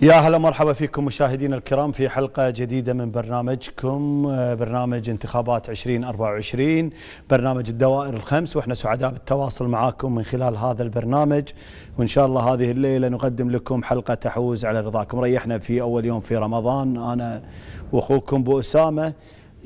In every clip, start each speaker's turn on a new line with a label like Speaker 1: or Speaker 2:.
Speaker 1: يا هلا مرحبا فيكم مشاهدينا الكرام في حلقة جديدة من برنامجكم آه، برنامج انتخابات 2024 برنامج الدوائر الخمس واحنا سعداء بالتواصل معاكم من خلال هذا البرنامج وان شاء الله هذه الليلة نقدم لكم حلقة تحوز على رضاكم ريحنا في اول يوم في رمضان انا واخوكم بو اسامة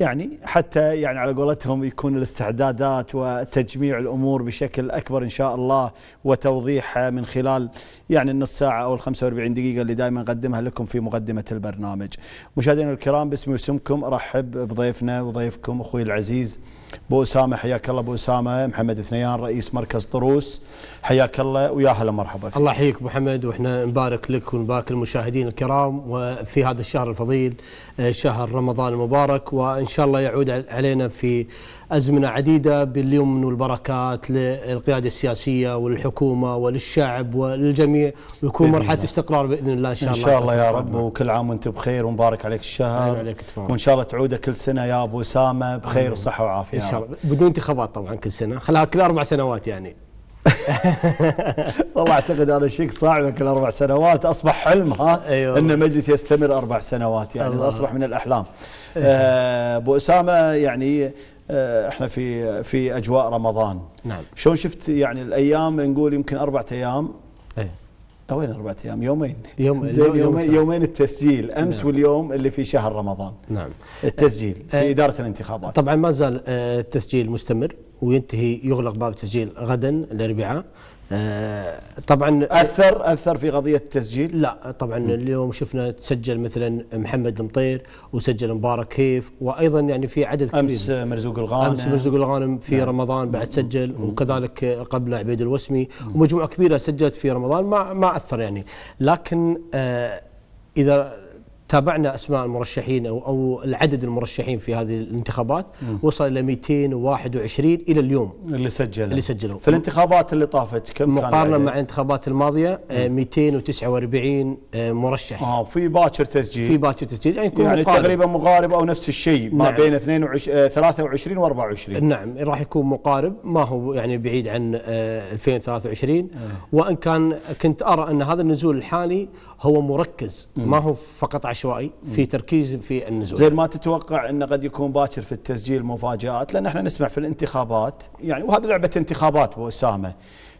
Speaker 1: يعني حتى يعني على قولتهم يكون الاستعدادات وتجميع الامور بشكل اكبر ان شاء الله وتوضيح من خلال يعني النص ساعه او ال 45 دقيقه اللي دائما نقدمها لكم في مقدمه البرنامج. مشاهدينا الكرام باسمي واسمكم ارحب بضيفنا وضيفكم اخوي العزيز ابو اسامه حياك الله ابو اسامه محمد اثنيان رئيس مركز طروس حياك الله ويا هلا مرحبا
Speaker 2: فيك. الله يحييك ابو محمد واحنا نبارك لك ونبارك المشاهدين الكرام وفي هذا الشهر الفضيل آه، شهر رمضان المبارك وان إن شاء الله يعود علينا في أزمنة عديدة باليمن والبركات للقيادة السياسية والحكومة وللشعب وللجميع ويكون مرحلة استقرار بإذن الله إن شاء الله إن شاء الله يا رب
Speaker 1: وكل عام وأنت بخير ومبارك عليك الشهر عليك وإن شاء الله تعود كل سنة يا أبو أسامة
Speaker 2: بخير وصحة وعافية إن شاء الله بدون انتخابات طبعا كل سنة خلاها كل أربع سنوات يعني
Speaker 1: والله اعتقد هذا شيء صعب كل اربع سنوات اصبح حلم ها أيوة. ان مجلس يستمر اربع سنوات يعني الله. اصبح من الاحلام
Speaker 2: آه،
Speaker 1: ابو اسامه يعني آه، احنا في في اجواء رمضان نعم شلون شفت يعني الايام نقول يمكن اربع ايام ايه وين اربع ايام يومين يوم زين يوم يومين, يومين
Speaker 2: التسجيل امس
Speaker 1: نعم. واليوم اللي في شهر رمضان نعم التسجيل
Speaker 2: في اه اداره الانتخابات طبعا ما زال آه، التسجيل مستمر وينتهي يغلق باب التسجيل غدا الاربعاء آه، طبعا اثر اثر في قضيه التسجيل؟ لا طبعا م. اليوم شفنا تسجل مثلا محمد المطير وسجل مبارك كيف وايضا يعني في عدد كبير امس مرزوق الغانم امس مرزوق الغانم في نعم. رمضان بعد سجل م. وكذلك قبل عبيد الوسمي م. ومجموعه كبيره سجلت في رمضان ما ما اثر يعني لكن آه، اذا تابعنا اسماء المرشحين او او العدد المرشحين في هذه الانتخابات مم. وصل الى 221 الى اليوم اللي سجلوا اللي سجلوا في الانتخابات اللي طافت كم مقارنه مع الانتخابات الماضيه آه 249 آه مرشح اه في باكر تسجيل في باكر تسجيل يعني, يعني تقريبا
Speaker 1: مقارب او نفس الشيء ما نعم. بين 22 23 و 24 نعم
Speaker 2: راح يكون مقارب ما هو يعني بعيد عن 2023 آه، آه. وان كان كنت ارى ان هذا النزول الحالي هو مركز مم. ما هو فقط عشان عشوائي في تركيز في النزول زي ما
Speaker 1: تتوقع انه قد
Speaker 2: يكون باكر في
Speaker 1: التسجيل مفاجات لان احنا نسمع في الانتخابات يعني وهذه لعبه انتخابات ابو اسامه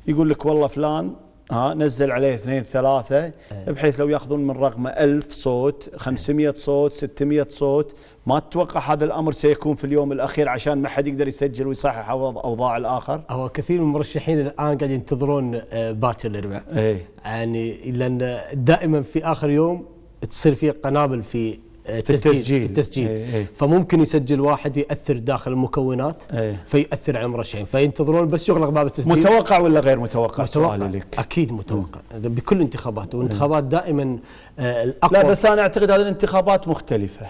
Speaker 1: يقول لك والله فلان ها نزل عليه اثنين ثلاثة إيه. بحيث لو ياخذون من رقمه 1000 صوت 500 إيه. صوت 600 صوت ما تتوقع هذا الأمر سيكون في اليوم الأخير عشان ما حد يقدر يسجل ويصحح أوضاع الآخر
Speaker 2: هو كثير من المرشحين الآن قاعد ينتظرون آه، باكر الأربعاء إيه. يعني لأن دائما في آخر يوم تصير في قنابل في آه، في التسجيل, التسجيل. التسجيل. أي أي. فممكن يسجل واحد ياثر داخل المكونات أي. فياثر على المرشحين فينتظرون بس يغلق باب التسجيل متوقع ولا غير متوقع, متوقع. سؤالي لك اكيد متوقع إيه. بكل انتخابات إيه. والانتخابات دائما آه، الاقوى لا بس انا اعتقد هذه الانتخابات مختلفه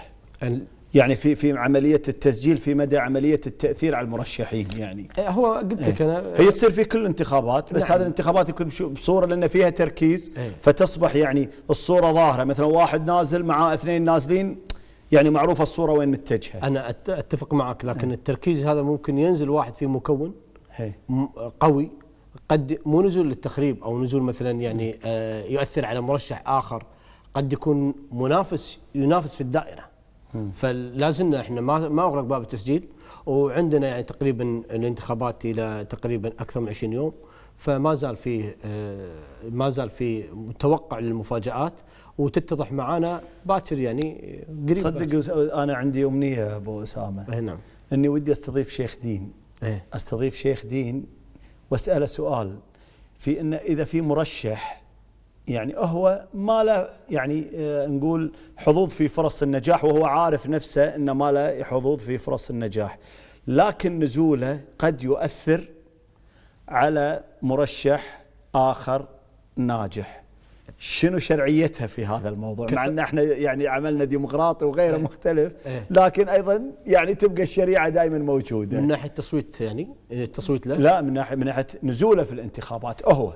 Speaker 1: يعني في في عمليه التسجيل في مدى عمليه التاثير على المرشحين يعني إيه، هو قلت لك إيه. انا هي تصير في كل الانتخابات بس نعم. هذه الانتخابات يكون بصوره لان فيها تركيز ايه فتصبح يعني الصوره ظاهره مثلا واحد نازل مع اثنين نازلين يعني معروفه الصوره وين متجهه
Speaker 2: انا اتفق معك لكن ايه التركيز هذا ممكن ينزل واحد في مكون ايه قوي قد مو نزول للتخريب او نزول مثلا يعني آه يؤثر على مرشح اخر قد يكون منافس ينافس في الدائره فلازمنا احنا ما ما اغلق باب التسجيل وعندنا يعني تقريبا الانتخابات الى تقريبا اكثر من 20 يوم فما زال في آه، ما زال في متوقع للمفاجات وتتضح معانا باكر يعني قريب صدق انا عندي امنيه ابو اسامه إيه، نعم
Speaker 1: اني ودي استضيف شيخ دين إيه. استضيف شيخ دين واساله سؤال في ان اذا في مرشح يعني هو ما له يعني آه، نقول حظوظ في فرص النجاح وهو عارف نفسه أنه ما له حظوظ في فرص النجاح لكن نزوله قد يؤثر على مرشح آخر ناجح شنو شرعيتها في هذا الموضوع مع ان احنا يعني عملنا ديمقراطي وغيره ايه مختلف ايه لكن ايضا يعني تبقى الشريعه دائما موجوده من ناحيه التصويت يعني إيه، التصويت له لا من ناحيه من ناحيه نزوله في الانتخابات هو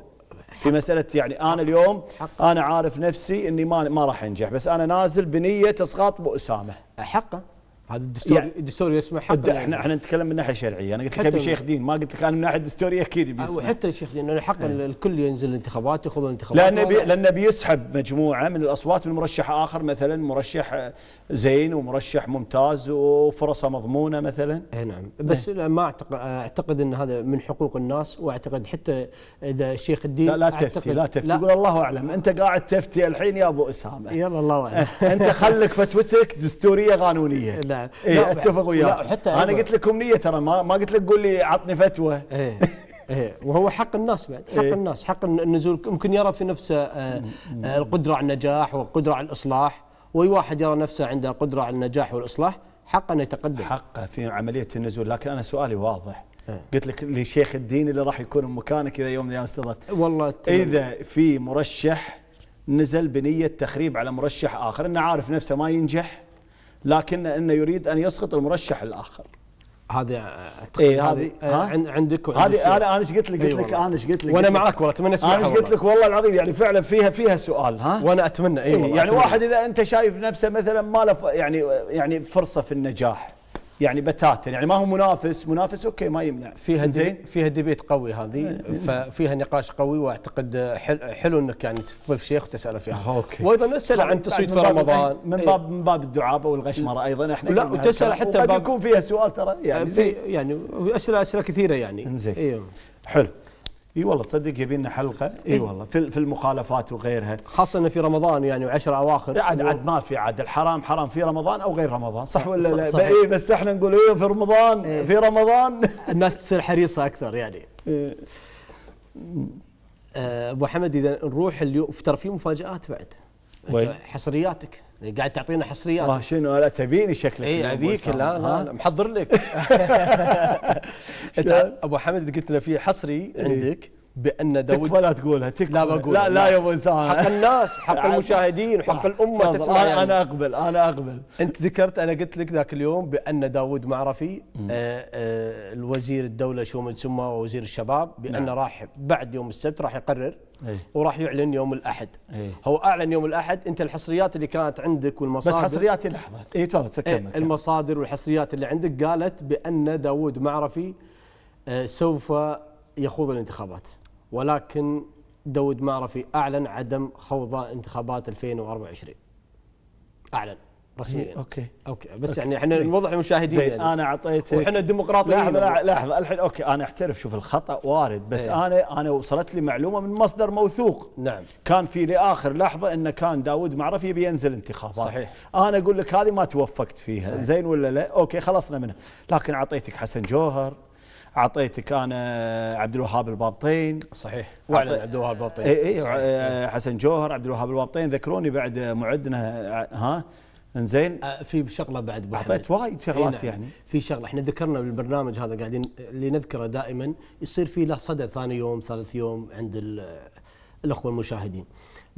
Speaker 1: في مساله يعني انا اليوم انا عارف نفسي اني ما راح انجح بس انا نازل بنيه اسقاط باسامه اسامه حقه هذا الدستور يعني الدستور يسمح حق يعني. احنا احنا نتكلم من
Speaker 2: ناحيه شرعيه انا قلت لك ابي شيخ دين ما قلت لك انا من ناحيه دستوريه اكيد بيسمح وحتى الشيخ دين انه حقا إيه. الكل ينزل الانتخابات ياخذ الانتخابات لانه بي
Speaker 1: لانه بيسحب مجموعه من الاصوات من مرشح اخر مثلا مرشح زين ومرشح ممتاز وفرصه مضمونه
Speaker 2: مثلا اي نعم بس اه. ما اعتقد اعتقد ان هذا من حقوق الناس واعتقد حتى اذا شيخ الدين لا, لا تفتي لا تفتي
Speaker 1: يقول الله اعلم انت قاعد تفتي الحين يا ابو اسامه يلا الله اعلم انت خلك فتوتك دستوريه قانونيه لا يعني. إيه، لا إيه اتفق وياك حتى انا قلت
Speaker 2: لك امنيه ترى ما ما قلت لك قول لي عطني فتوى إيه إيه وهو حق الناس بعد حق إيه الناس حق النزول يمكن يرى في نفسه آه آه القدره على النجاح والقدره على الاصلاح واي واحد يرى نفسه عنده قدره على النجاح والاصلاح حقه يتقدم حقه في
Speaker 1: عمليه النزول لكن انا سؤالي واضح إيه. قلت لك لشيخ الدين اللي راح يكون مكانك اذا يوم من الايام استضفت والله اذا في مرشح نزل بنيه تخريب على مرشح اخر انه عارف نفسه ما ينجح لكن انه يريد ان يسقط المرشح الاخر
Speaker 2: هذه إيه هذه عندك هذه انا انا ايش قلت لك؟ قلت لك انا ايش قلت لك؟ وانا معك والله اتمنى اسمعها انا ايش قلت لك
Speaker 1: والله العظيم يعني فعلا فيها فيها سؤال ها؟ وانا اتمنى اي إيه يعني أتمنى. واحد اذا انت شايف نفسه مثلا ما له يعني يعني فرصه في النجاح يعني بتاتا
Speaker 2: يعني ما هو منافس منافس اوكي ما يمنع فيها زين فيها ديبيت قوي هذه إيه، إيه. ففيها نقاش قوي واعتقد حلو انك يعني تستضيف شيخ وتساله فيها آه، اوكي وايضا اساله عن تصويت في رمضان من إيه. باب من باب الدعابه والغشمره ايضا احنا لا وتسال حتى قد يكون فيها سؤال
Speaker 1: ترى يعني آه، زين يعني اسئله اسئله كثيره يعني زين ايوه حلو اي والله تصدق يبي لنا حلقه اي إيه. والله في في المخالفات وغيرها خاصه انه في رمضان يعني وعشر اواخر عاد عاد ما في عاد الحرام حرام في رمضان او غير رمضان صح, صح ولا لا؟ اي بس احنا نقول ايه في
Speaker 2: رمضان إيه في رمضان الناس تصير حريصه اكثر يعني إيه ابو حمد اذا نروح اليوم ترى في مفاجات بعد وين؟ حصرياتك يعني قاعد تعطينا حصريات اه شنو لا تبيني شكلك اي ابيك لا لا, لا محضر لك ابو حمد قلت لنا في حصري إيه. عندك بان داوود تكفى لا تقولها تكفى لا بقول لا لا يا ابو انسان حق الناس حق المشاهدين وحق الامه تسمع أنا, يعني. انا اقبل انا اقبل انت ذكرت انا قلت لك ذاك اليوم بان داوود معرفي آآ آآ آه، آه، الوزير الدوله شو من سمى وزير الشباب بانه نعم. راح بعد يوم السبت راح يقرر ايه؟ وراح يعلن يوم الاحد ايه؟ هو اعلن يوم الاحد انت الحصريات اللي كانت عندك والمصادر بس حصرياتي لحظه اي تفضل إيه، تكمل ايه المصادر والحصريات اللي عندك قالت بان داوود معرفي آه، سوف يخوض الانتخابات ولكن داود معرفي أعلن عدم خوض انتخابات 2024 أعلن رسميا إيه، اوكي اوكي بس يعني أوكي. يعني احنا نوضح للمشاهدين يعني انا اعطيت واحنا ديمقراطيين لحظه يعني. لحظه
Speaker 1: الحين اوكي انا احترف شوف الخطا وارد بس هي. إيه. انا انا وصلت لي معلومه من مصدر موثوق نعم كان في لاخر لحظه انه كان داود معرفي بينزل انتخابات صحيح انا اقول لك هذه ما توفقت فيها صحيح. زين ولا لا اوكي خلصنا منها لكن اعطيتك حسن جوهر اعطيتك انا عبد الوهاب البابطين
Speaker 2: صحيح وعلى عبد الوهاب البابطين اي اي آه،
Speaker 1: حسن جوهر عبد الوهاب البابطين ذكروني بعد معدنا
Speaker 2: آه، ها انزين آه، في شغله بعد اعطيت وايد شغلات إيه، نعم. يعني في شغله احنا ذكرنا بالبرنامج هذا قاعدين اللي نذكره دائما يصير في له صدى ثاني يوم ثالث يوم عند الاخوه المشاهدين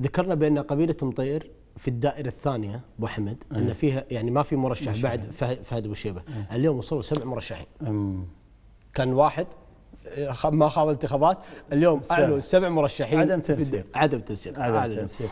Speaker 2: ذكرنا بان قبيله مطير في الدائرة الثانية أبو حمد أيه. أن فيها يعني ما في مرشح بعد فهد ابو أيه. اليوم وصلوا سبع مرشحين كان واحد ما خاض الانتخابات اليوم اعلنوا سبع مرشحين عدم تنسيق عدم تنسيق عدم تنسيق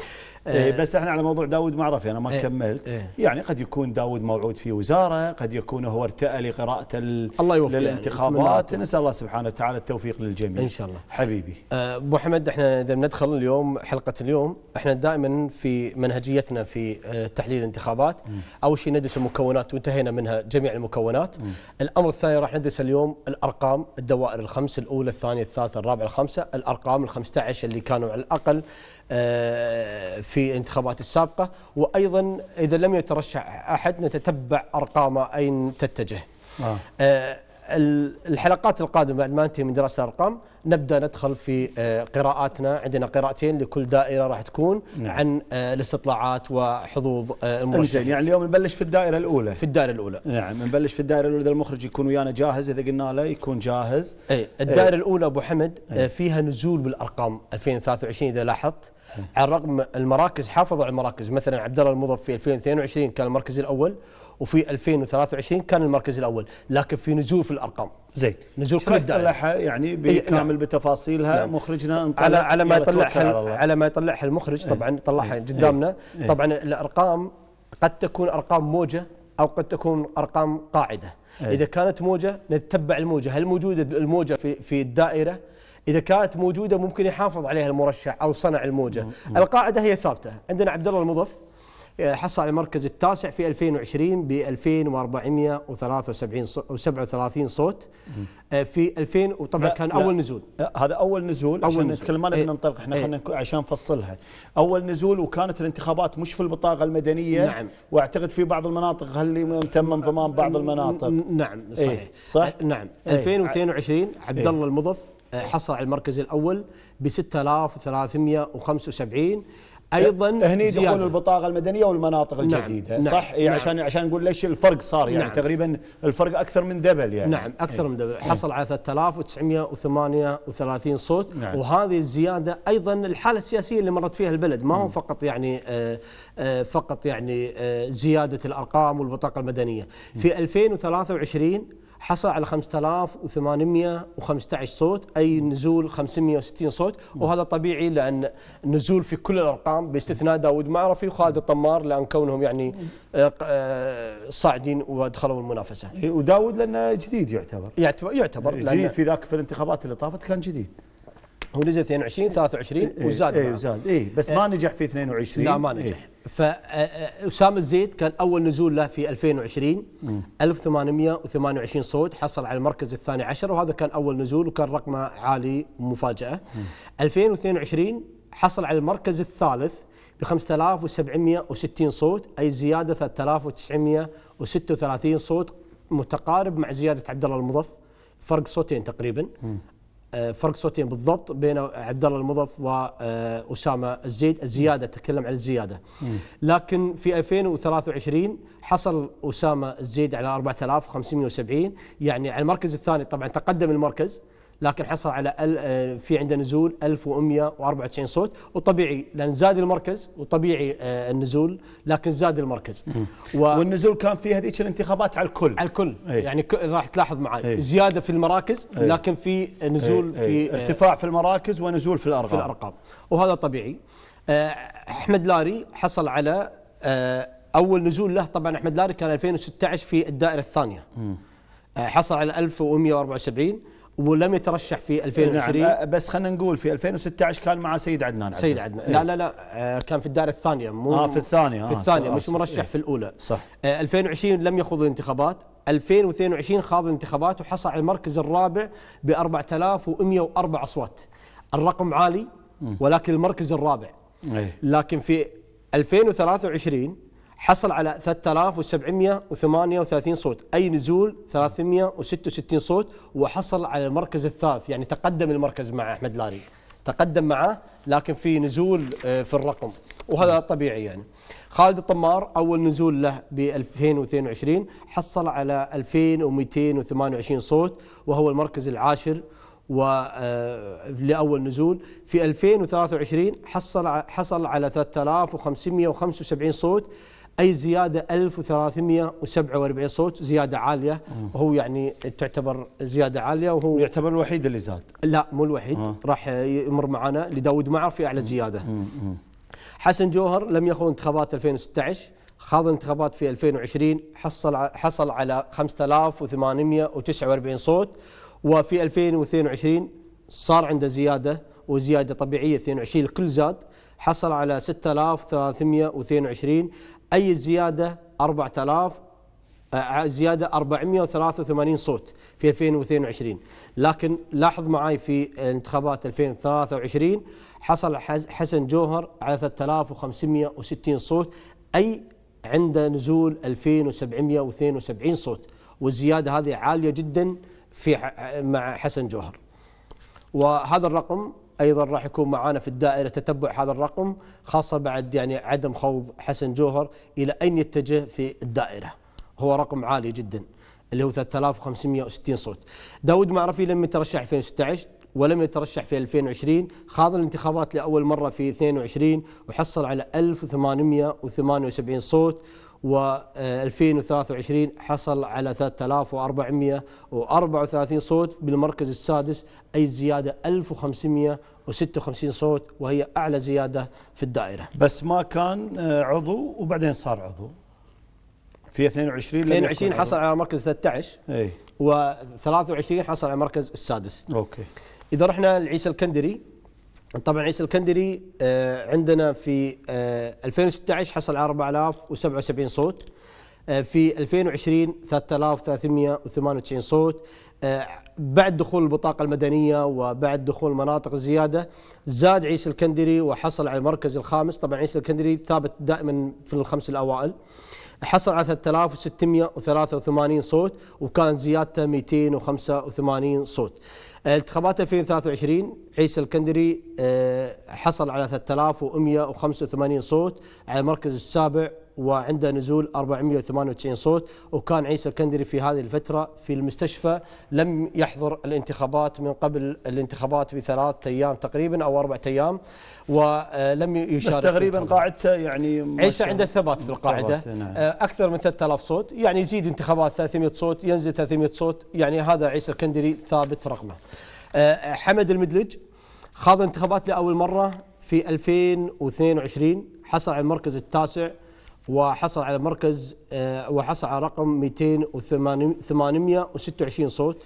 Speaker 2: إيه،, إيه بس احنا على موضوع داود
Speaker 1: معرفي انا ما إيه كملت إيه يعني قد يكون داود موعود في وزاره قد يكون هو ارتأى لقراءه الله يعني للانتخابات يعني. نسال الله سبحانه وتعالى التوفيق للجميع ان شاء الله حبيبي
Speaker 2: أه، ابو حمد احنا اذا ندخل اليوم حلقه اليوم احنا دائما في منهجيتنا في أه، تحليل الانتخابات اول شيء ندرس المكونات وانتهينا منها جميع المكونات م. الامر الثاني راح ندرس اليوم الارقام الدوائر الخمس الاولى الثانيه الثالثه الرابعه الخامسه الارقام ال 15 اللي كانوا على الاقل آه، في الانتخابات السابقة وأيضا إذا لم يترشح أحد نتتبع أرقامه أين تتجه آه. آه، الحلقات القادمة بعد ما ننتهي من دراسة الأرقام نبدأ ندخل في آه، قراءاتنا عندنا قراءتين لكل دائرة راح تكون نعم. عن الاستطلاعات وحظوظ المرشحين يعني
Speaker 1: اليوم نبلش في الدائرة الأولى في الدائرة الأولى نعم نبلش في الدائرة الأولى إذا المخرج
Speaker 2: يكون ويانا جاهز إذا قلنا له يكون جاهز أي الدائرة أي. الأولى أبو حمد أي. فيها نزول بالأرقام 2023 إذا لاحظت على الرغم المراكز حافظوا على المراكز مثلا عبد الله المضف في 2022 كان المركز الاول وفي 2023 كان المركز الاول لكن في نزول في الارقام زين نزول قد يعني إيه، بكامل بتفاصيلها نعم. مخرجنا على على ما يطلعها على ما يطلعها المخرج إيه. طبعا طلعها إيه. قدامنا طبعا الارقام قد تكون ارقام موجه او قد تكون ارقام قاعده أي. اذا كانت موجه نتبع الموجه هل موجوده الموجه في في الدائره إذا كانت موجودة ممكن يحافظ عليها المرشح أو صنع الموجة القاعدة هي ثابتة عندنا عبد الله المضف آه، حصل على المركز التاسع في 2020 ب 2473 صوت آه، في 2000 وطبعا كان لا اول نزول آه، هذا اول نزول اول عشان نتكلم
Speaker 1: ما نبي إيه. ننطلق احنا إيه. خلينا عشان نفصلها اول نزول وكانت الانتخابات مش في البطاقه المدنيه نعم واعتقد في بعض المناطق هل تم انضمام بعض المناطق نعم إيه، صحيح
Speaker 2: صح نعم 2022 عبد الله المضف آه، حصل على المركز الاول ب 6375 آه، ايضا هني دخول
Speaker 1: البطاقه المدنيه
Speaker 2: والمناطق نعم، الجديده نعم صح يعني نعم يعني عشان عشان نقول ليش الفرق صار يعني نعم تقريبا الفرق اكثر من دبل يعني نعم اكثر ايه من دبل إيه. حصل على 3938 صوت نعم وهذه الزياده ايضا الحاله السياسيه اللي مرت فيها البلد ما هو فقط يعني آه، فقط يعني زياده الارقام والبطاقه المدنيه في 2023 حصل على 5815 صوت اي نزول 560 صوت وهذا طبيعي لان نزول في كل الارقام باستثناء داود معرفي وخالد الطمار لان كونهم يعني آه، آه، صاعدين ودخلوا المنافسه. وداود
Speaker 1: لانه جديد يعتبر. يعتبر يعتبر جديد في ذاك في الانتخابات اللي طافت كان جديد. هو نزل
Speaker 2: 22 23 وزاد اي وزاد اي بس ما إيه. نجح في 22 لا ما نجح إيه فأسامة آه، آه، الزيد كان أول نزول له في 2020 1828 صوت حصل على المركز الثاني عشر وهذا كان أول نزول وكان رقمه عالي مفاجأة 2022 حصل على المركز الثالث ب 5760 صوت أي زيادة 3936 صوت متقارب مع زيادة عبد الله المضف فرق صوتين تقريبا آه، فرق صوتين بالضبط بين عبد الله المضف واسامه آه، الزيد الزياده تكلم عن الزياده لكن في 2023 حصل اسامه الزيد على 4570 يعني على المركز الثاني طبعا تقدم المركز لكن حصل على آه، في عنده نزول 1194 صوت وطبيعي لان زاد المركز وطبيعي آه، النزول لكن زاد المركز و والنزول كان في هذيك الانتخابات على الكل على الكل ايه يعني راح تلاحظ معي ايه زياده في المراكز إيه. لكن في نزول ايه في إيه. آه، ارتفاع في المراكز ونزول في الارقام في الارقام وهذا طبيعي احمد لاري حصل على اول نزول له طبعا احمد لاري كان 2016 في الدائره الثانيه حصل على 1174 ولم يترشح في 2020 إيه، نعم
Speaker 1: أه، بس خلينا نقول في
Speaker 2: 2016 كان مع
Speaker 1: سيد عدنان سيد عدنان لا لا
Speaker 2: لا آه، كان في الدائره الثانيه مو آه في الثانيه آه في الثانيه مش مرشح في الاولى إيه، صح 2020 آه، لم يخوض الانتخابات 2022 خاض الانتخابات وحصل على المركز الرابع ب 4104 اصوات الرقم عالي ولكن المركز الرابع إيه. لكن في 2023 حصل على 3738 صوت أي نزول 366 صوت وحصل على المركز الثالث يعني تقدم المركز مع أحمد لاري تقدم معه لكن في نزول آه، في الرقم وهذا طبيعي يعني خالد الطمار أول نزول له ب 2022 حصل على 2228 صوت وهو المركز العاشر و آه، لأول نزول في 2023 حصل حصل على 3575 صوت اي زياده 1347 صوت زياده عاليه وهو يعني تعتبر زياده عاليه وهو يعتبر الوحيد اللي زاد لا مو الوحيد آه. راح يمر معنا لداود معر في اعلى زياده حسن جوهر لم يخوض انتخابات 2016 خاض انتخابات في 2020 حصل حصل على 5849 صوت وفي 2022 صار عنده زياده وزياده طبيعيه 22 الكل زاد حصل على 6322 أي زيادة 4000 آه، زيادة 483 صوت في 2022 لكن لاحظ معي في انتخابات 2023 حصل حسن جوهر على 3560 صوت أي عند نزول 2772 صوت والزيادة هذه عالية جدا في مع حسن جوهر وهذا الرقم ايضا راح يكون معانا في الدائره تتبع هذا الرقم خاصه بعد يعني عدم خوض حسن جوهر الى اين يتجه في الدائره هو رقم عالي جدا اللي هو 3560 صوت داود معرفي لم يترشح 2016 ولم يترشح في 2020 خاض الانتخابات لأول مرة في 22 وحصل على 1878 صوت و2023 حصل على 3434 صوت بالمركز السادس أي زيادة 1556 صوت وهي أعلى زيادة في الدائرة بس ما كان آه، عضو وبعدين صار عضو في 22 22 حصل على مركز 13 اي و 23 حصل على المركز السادس اوكي اذا رحنا لعيسى الكندري طبعا عيسى الكندري آه، عندنا في 2016 آه، حصل على 4077 صوت آه، في 2020 3398 صوت بعد دخول البطاقة المدنية وبعد دخول مناطق الزيادة زاد عيسى الكندري وحصل على المركز الخامس طبعا عيسى الكندري ثابت دائما في الخمس الأوائل حصل على 3683 صوت وكان زيادته 285 صوت انتخابات 2023 عيسى الكندري آه، حصل على 3185 صوت على المركز السابع وعنده نزول 498 صوت وكان عيسى الكندري في هذه الفترة في المستشفى لم يحضر الانتخابات من قبل الانتخابات بثلاث أيام تقريبا أو أربعة أيام ولم يشارك بس تقريبا
Speaker 1: قاعدته يعني عيسى عنده
Speaker 2: ثبات في القاعدة نعم. آه، أكثر من 3000 صوت يعني يزيد انتخابات 300 صوت ينزل 300 صوت يعني هذا عيسى الكندري ثابت رقمه آه، حمد المدلج خاض انتخابات لأول مرة في 2022 حصل على المركز التاسع وحصل على مركز آه، وحصل على رقم 2826 صوت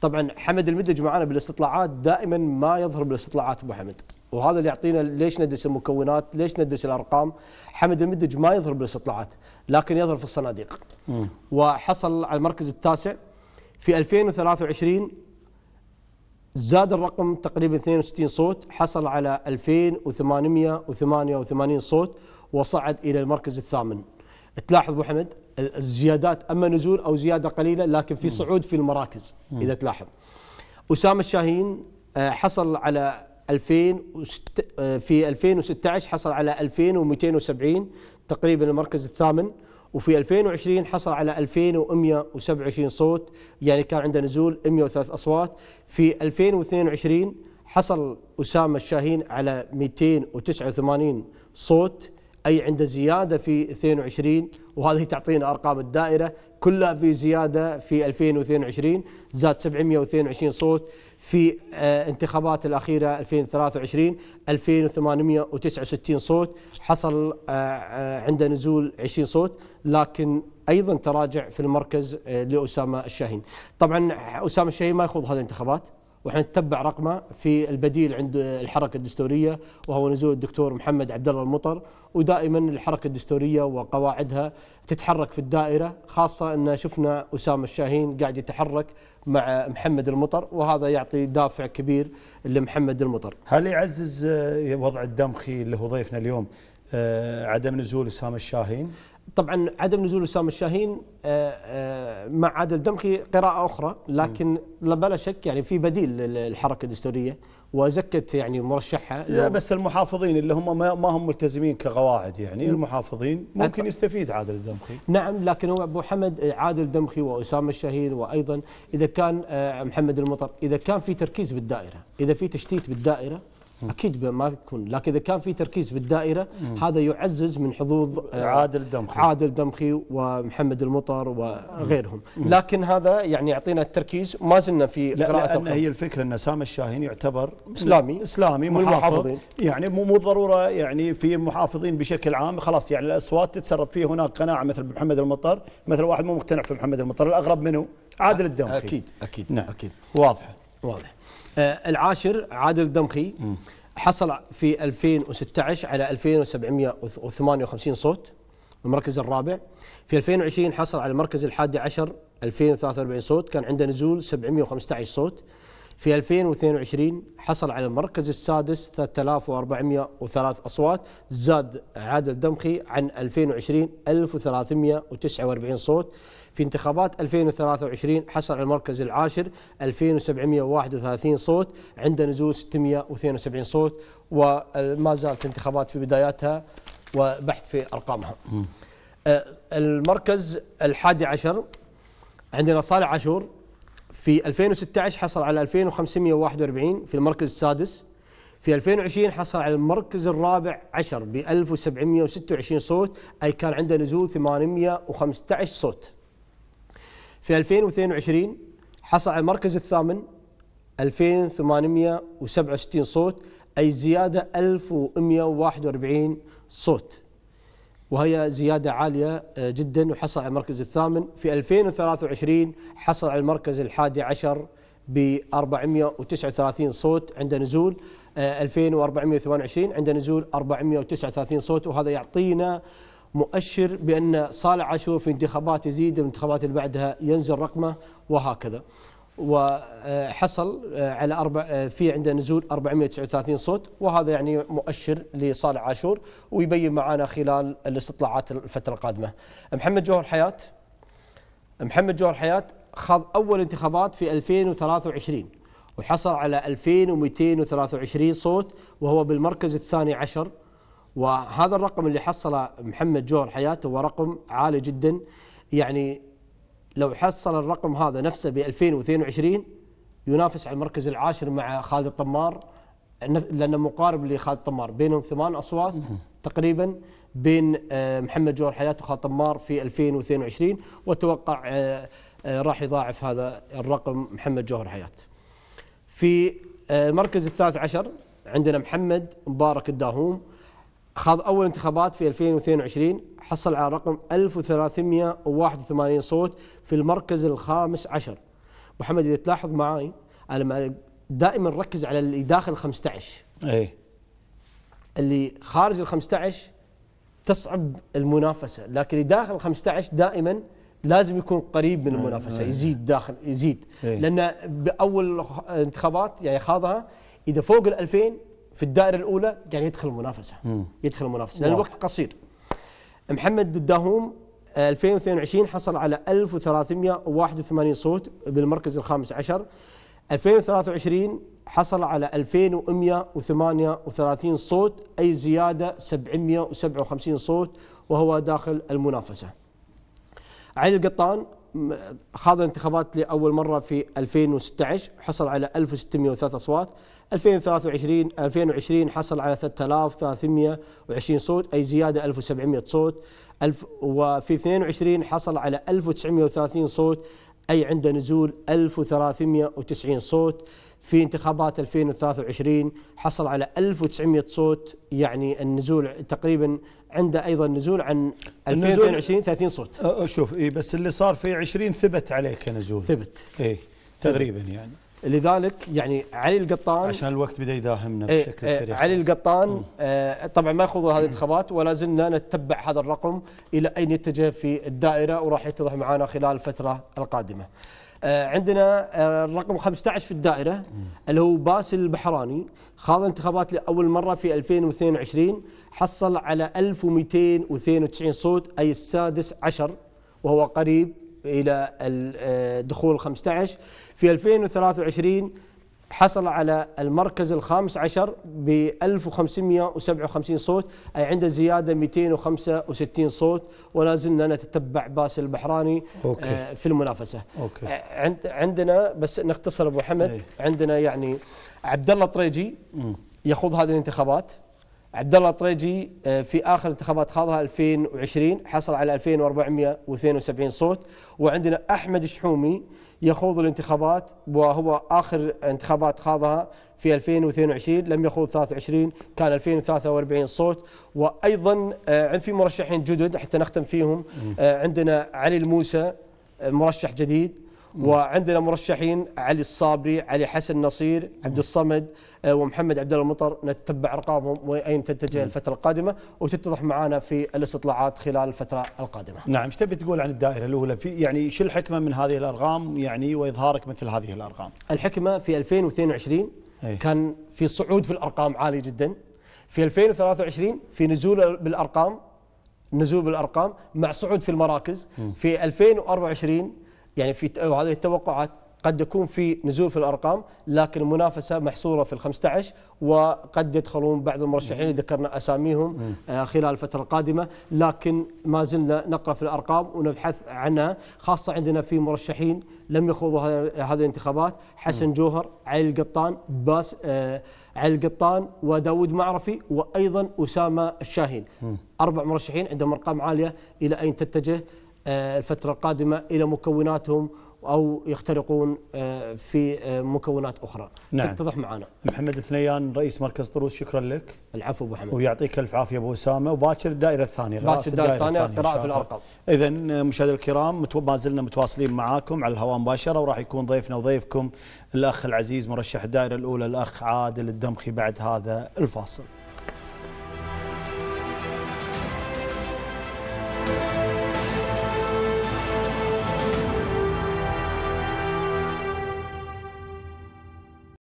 Speaker 2: طبعا حمد المدج معنا بالاستطلاعات دائما ما يظهر بالاستطلاعات ابو حمد وهذا اللي يعطينا ليش ندرس المكونات ليش ندرس الارقام حمد المدج ما يظهر بالاستطلاعات لكن يظهر في الصناديق م. وحصل على المركز التاسع في 2023 زاد الرقم تقريبا 62 صوت حصل على 2888 صوت وصعد إلى المركز الثامن تلاحظ أبو حمد الزيادات أما نزول أو زيادة قليلة لكن في صعود في المراكز إذا تلاحظ أسامة الشاهين آه، حصل على 2000 آه، في 2016 حصل على 2270 تقريبا المركز الثامن وفي 2020 حصل على 2127 صوت يعني كان عنده نزول 103 اصوات في 2022 حصل اسامه الشاهين على 289 صوت أي عند زيادة في 22 وهذه تعطينا أرقام الدائرة كلها في زيادة في 2022 زاد 722 صوت في آه، انتخابات الأخيرة 2023 2869 صوت حصل آه، آه، عند نزول 20 صوت لكن أيضا تراجع في المركز لأسامة الشاهين طبعا أسامة الشاهين ما يخوض هذه الانتخابات واحنا رقمه في البديل عند الحركه الدستوريه وهو نزول الدكتور محمد عبد الله المطر ودائما الحركه الدستوريه وقواعدها تتحرك في الدائره خاصه ان شفنا اسامه الشاهين قاعد يتحرك مع محمد المطر وهذا يعطي دافع كبير لمحمد المطر. هل
Speaker 1: يعزز آه، وضع الدمخي اللي هو ضيفنا اليوم آه، عدم نزول اسامه الشاهين؟
Speaker 2: طبعا عدم نزول وسام الشاهين آه، آه، مع عادل دمخي قراءة أخرى لكن لا بلا شك يعني في بديل للحركة الدستورية وزكت يعني مرشحها لا بس
Speaker 1: المحافظين اللي هم ما هم ملتزمين كقواعد يعني المحافظين ممكن يستفيد عادل دمخي
Speaker 2: نعم لكن هو ابو حمد آه، عادل دمخي واسامه الشهيد وايضا اذا كان محمد المطر اذا كان في تركيز بالدائره اذا في تشتيت بالدائره اكيد ما يكون لكن اذا كان في تركيز بالدائره هذا يعزز من حظوظ آه، عادل دمخي عادل دمخي ومحمد المطر وغيرهم لكن هذا يعني يعطينا التركيز ما زلنا في لا قراءه لأن هي
Speaker 1: الفكره ان سامي الشاهين يعتبر اسلامي اسلامي محافظ يعني مو مو ضروره يعني في محافظين بشكل عام خلاص يعني الاصوات تتسرب فيه هناك قناعه مثل محمد المطر مثل واحد مو مقتنع في محمد المطر الاغرب منه عادل الدمخي اكيد
Speaker 2: اكيد نعم اكيد واضحه واضح آه، العاشر عادل الدمخي حصل في 2016 على 2758 صوت المركز الرابع في 2020 حصل على المركز الحادي عشر 2043 صوت كان عنده نزول 715 صوت في 2022 حصل على المركز السادس 3403 اصوات زاد عادل دمخي عن 2020 1349 صوت في انتخابات 2023 حصل على المركز العاشر 2731 صوت عند نزول 672 صوت وما زالت الانتخابات في بداياتها وبحث في أرقامها أه، المركز الحادي عشر عندنا صالح عاشور في 2016 حصل على 2541 في المركز السادس في 2020 حصل على المركز الرابع عشر ب 1726 صوت أي كان عنده نزول 815 صوت في 2022 حصل على المركز الثامن 2867 صوت أي زيادة 1141 صوت وهي زيادة عالية آه، جدا وحصل على المركز الثامن في 2023 حصل على المركز الحادي عشر ب 439 صوت عند نزول 2428 آه، عند نزول 439 صوت وهذا يعطينا مؤشر بأن صالح عاشور في انتخابات يزيد الانتخابات اللي بعدها ينزل رقمه وهكذا وحصل آه، على أربع آه، في عنده نزول 439 صوت وهذا يعني مؤشر لصالح عاشور ويبين معنا خلال الاستطلاعات الفترة القادمة محمد جوهر حياة محمد جوهر حياة خاض أول انتخابات في 2023 وحصل على 2223 صوت وهو بالمركز الثاني عشر وهذا الرقم اللي حصله محمد جوهر حياته هو رقم عالي جدا يعني لو حصل الرقم هذا نفسه ب 2022 ينافس على المركز العاشر مع خالد الطمار لانه مقارب لخالد الطمار بينهم ثمان اصوات تقريبا بين آه، محمد جوهر حياة وخالد طمار في 2022 واتوقع آه، آه، راح يضاعف هذا الرقم محمد جوهر حياة. في المركز الثالث عشر عندنا محمد مبارك الداهوم خاض أول انتخابات في 2022 حصل على رقم 1381 صوت في المركز الخامس عشر محمد إذا تلاحظ معي أنا دائما ركز على اللي داخل 15 أي اللي خارج ال 15 تصعب المنافسة لكن اللي داخل ال 15 دائما لازم يكون قريب من إيه، المنافسة إيه. يزيد داخل يزيد إيه. لأن بأول انتخابات يعني خاضها إذا فوق ال 2000 في الدائره الاولى قاعد يدخل المنافسه مم. يدخل المنافسه لان الوقت قصير محمد الداهوم 2022 آه، حصل على 1381 صوت بالمركز الخامس عشر 2023 حصل على 2138 صوت اي زياده 757 صوت وهو داخل المنافسه. علي القطان خاض الانتخابات لاول مره في 2016 حصل على 1603 اصوات 2023 2020 حصل على 3320 صوت اي زياده 1700 صوت وفي 22 حصل على 1930 صوت اي عنده نزول 1390 صوت في انتخابات 2023 حصل على 1900 صوت يعني النزول تقريبا عنده ايضا نزول عن 2022
Speaker 1: 30 صوت شوف اي بس اللي صار في 20 ثبت عليه كنزول ثبت اي تقريبا يعني
Speaker 2: لذلك يعني علي القطان عشان
Speaker 1: الوقت بدا يداهمنا
Speaker 2: إيه، بشكل إيه، سريع علي القطان اه طبعا ما يخوض هذه الانتخابات ولا زلنا نتبع هذا الرقم الى اين يتجه في الدائره وراح يتضح معنا خلال الفتره القادمه. اه عندنا آه، الرقم 15 في الدائره مم. اللي هو باسل البحراني خاض انتخابات لاول مره في 2022 حصل على 1292 صوت اي السادس عشر وهو قريب إلى الدخول آه، 15 في 2023 حصل على المركز الخامس عشر ب 1557 صوت أي عنده زيادة 265 صوت ولا زلنا نتتبع باسل البحراني أوكي. آه، في المنافسة أوكي. آه، عندنا بس نختصر أبو حمد أي. عندنا يعني عبد الله طريجي يخوض هذه الانتخابات عبد الله طريجي آه، في اخر انتخابات خاضها 2020 حصل على 2472 صوت وعندنا احمد الشحومي يخوض الانتخابات وهو اخر انتخابات خاضها في 2022 لم يخوض 23 كان 2043 صوت وايضا آه، في مرشحين جدد حتى نختم فيهم آه، عندنا علي الموسى مرشح جديد وعندنا مرشحين علي الصابري علي حسن نصير عبد الصمد آه، ومحمد عبد الله المطر نتبع ارقامهم واين تتجه الفتره القادمه وتتضح معنا في الاستطلاعات خلال الفتره القادمه.
Speaker 1: نعم ايش تبي تقول عن الدائره الاولى في يعني شو الحكمه من هذه الارقام يعني واظهارك
Speaker 2: مثل هذه الارقام؟ الحكمه في 2022 أي. كان في صعود في الارقام عالي جدا. في 2023 في نزول بالارقام نزول بالارقام مع صعود في المراكز م. في 2024 يعني في وهذه التوقعات قد يكون في نزول في الارقام لكن المنافسه محصوره في ال 15 وقد يدخلون بعض المرشحين اللي ذكرنا اساميهم آه، خلال الفتره القادمه لكن ما زلنا نقرا في الارقام ونبحث عنها خاصه عندنا في مرشحين لم يخوضوا هذه الانتخابات حسن جوهر علي القطان باس آه، علي القطان وداود معرفي وايضا اسامه الشاهين اربع مرشحين عندهم ارقام عاليه الى اين تتجه آه، الفترة القادمة إلى مكوناتهم أو يخترقون آه، في آه، مكونات أخرى نعم. تتضح معنا محمد الثنيان رئيس مركز طروس
Speaker 1: شكرا لك العفو أبو حمد ويعطيك ألف عافية أبو أسامة وباكر الدائرة الثانية باكر الدائرة الثانية قراءة في الأرقام إذا مشاهدينا الكرام ما زلنا متواصلين معاكم على الهواء مباشرة وراح يكون ضيفنا وضيفكم الأخ العزيز مرشح الدائرة الأولى الأخ عادل الدمخي بعد هذا الفاصل